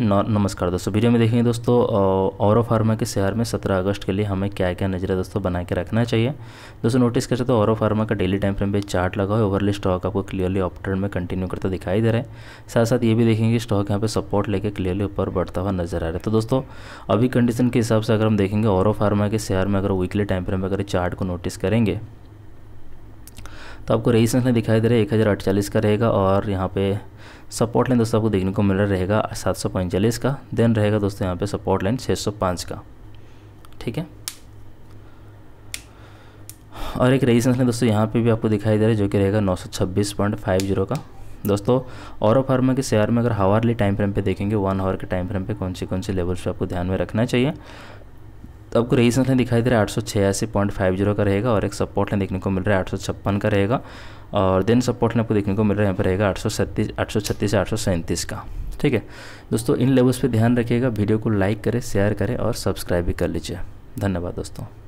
नमस्कार दोस्तों वीडियो में देखेंगे दोस्तों और फार्मा के शेयर में 17 अगस्त के लिए हमें क्या क्या नजरें दोस्तों बना के रखना चाहिए दोस्तों नोटिस कर सकते हो और फार्मा का डेली टाइम फ्रेम पे चार्ट लगा है ओवरली स्टॉक आपको क्लियरली ऑप्टेड में कंटिन्यू करता दिखाई दे रहा है साथ साथ ये भी देखेंगे स्टॉक यहाँ पर सपोर्ट लेकर क्लियरली ऊपर बढ़ता हुआ नजर आ रहा है तो दोस्तों अभी कंडीशन के हिसाब से अगर हम देखेंगे और फार्मा के शेयर में अगर वीकली टाइम फ्रेम पर अगर चार्ट को नोटिस करेंगे तो आपको रेजिस्टेंस लाइन दिखाई दे रहा है एक हज़ार अट्ठालीस का रहेगा और यहाँ पे सपोर्ट लाइन दोस्तों आपको देखने को मिल रहा रहेगा सात सौ पैंतालीस का देन रहेगा दोस्तों यहाँ पे सपोर्ट लाइन छः सौ पाँच का ठीक है और एक रेजिस्टेंस लाइन दोस्तों यहाँ पे भी आपको दिखाई दे रहा है जो कि रहेगा नौ सौ छब्बीस पॉइंट फाइव जीरो का दोस्तों और फार्मा के शेयर में अगर हावरली टाइम फ्रेम पे देखेंगे वन आवर के टाइम फ्रेम पे कौन सी कौन सी लेवल्स पे आपको ध्यान में रखना चाहिए तो आपको रेजिस्टेंस लाइन दिखाई दे रहा है आठ सौ छियासी पॉइंट फाइव जीरो का रहेगा और एक सपोर्ट लाइन देखने को मिल रहा है आठ सौ छप्पन का रहेगा और देन सपोर्ट लाइन आपको देखने को मिल रहा है यहाँ पर रहेगा आठ सौ छत्तीस आठ सौ छत्तीस आठ सौ सैंतीस का ठीक है दोस्तों इन लेवल्स पे ध्यान रखिएगा वीडियो को लाइक करें शेयर करें और सब्सक्राइब भी कर लीजिए धन्यवाद दोस्तों